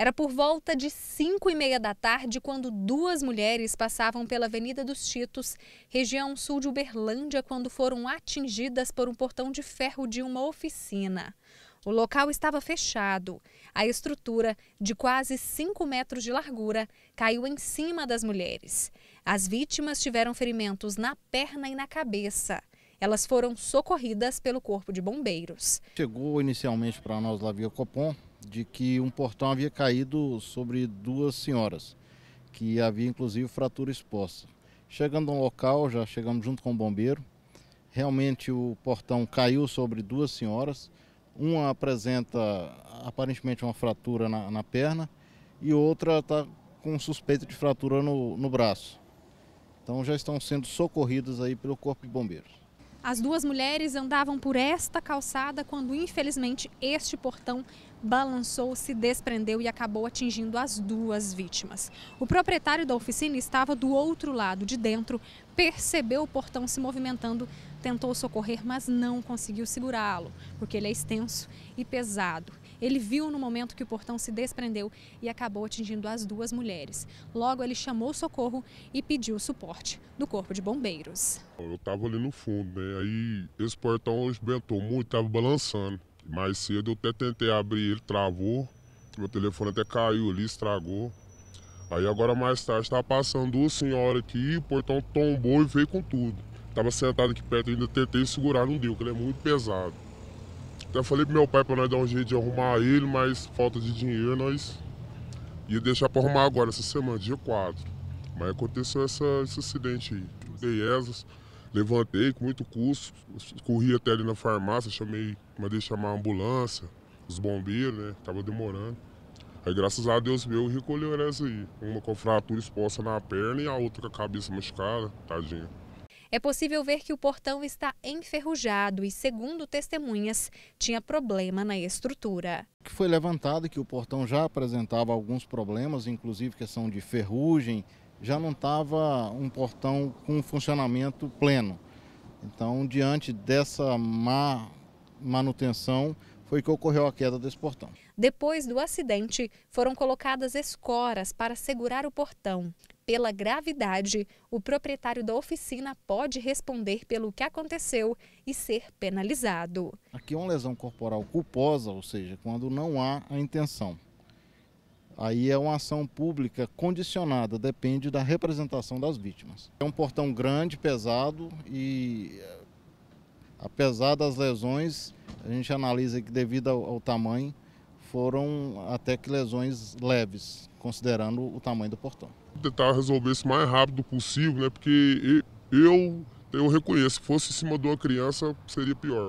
Era por volta de 5 e meia da tarde quando duas mulheres passavam pela Avenida dos Titos, região sul de Uberlândia, quando foram atingidas por um portão de ferro de uma oficina. O local estava fechado. A estrutura, de quase 5 metros de largura, caiu em cima das mulheres. As vítimas tiveram ferimentos na perna e na cabeça. Elas foram socorridas pelo Corpo de Bombeiros. Chegou inicialmente para nós lá via Copom, de que um portão havia caído sobre duas senhoras, que havia inclusive fratura exposta. Chegando ao local, já chegamos junto com o bombeiro, realmente o portão caiu sobre duas senhoras, uma apresenta aparentemente uma fratura na, na perna e outra está com suspeita de fratura no, no braço. Então já estão sendo socorridas aí pelo Corpo de Bombeiros. As duas mulheres andavam por esta calçada quando, infelizmente, este portão balançou, se desprendeu e acabou atingindo as duas vítimas. O proprietário da oficina estava do outro lado, de dentro, percebeu o portão se movimentando, tentou socorrer, mas não conseguiu segurá-lo, porque ele é extenso e pesado. Ele viu no momento que o portão se desprendeu e acabou atingindo as duas mulheres. Logo, ele chamou socorro e pediu suporte do Corpo de Bombeiros. Eu estava ali no fundo, né? Aí esse portão esbentou muito, estava balançando. Mais cedo eu até tentei abrir ele, travou. Meu telefone até caiu ali, estragou. Aí agora mais tarde estava passando duas senhoras aqui, o portão tombou e veio com tudo. Estava sentado aqui perto, ainda tentei segurar, não deu, porque ele é muito pesado. Até falei pro meu pai pra nós dar um jeito de arrumar ele, mas falta de dinheiro nós ia deixar pra arrumar agora, essa semana, dia 4. Mas aconteceu essa, esse acidente aí. Dei essas, levantei com muito custo, corri até ali na farmácia, chamei, mandei chamar a ambulância, os bombeiros, né? Tava demorando. Aí graças a Deus meu recolheu essa aí. Uma com fratura exposta na perna e a outra com a cabeça machucada, tadinha é possível ver que o portão está enferrujado e, segundo testemunhas, tinha problema na estrutura. Que foi levantado que o portão já apresentava alguns problemas, inclusive questão de ferrugem, já não estava um portão com funcionamento pleno. Então, diante dessa má manutenção, foi que ocorreu a queda desse portão. Depois do acidente, foram colocadas escoras para segurar o portão pela gravidade, o proprietário da oficina pode responder pelo que aconteceu e ser penalizado. Aqui é uma lesão corporal culposa, ou seja, quando não há a intenção. Aí é uma ação pública condicionada, depende da representação das vítimas. É um portão grande, pesado e, eh, apesar das lesões, a gente analisa que devido ao, ao tamanho, foram até que lesões leves, considerando o tamanho do portão. Tentar resolver isso o mais rápido possível, né? Porque eu, eu reconheço, se fosse em cima de uma criança, seria pior.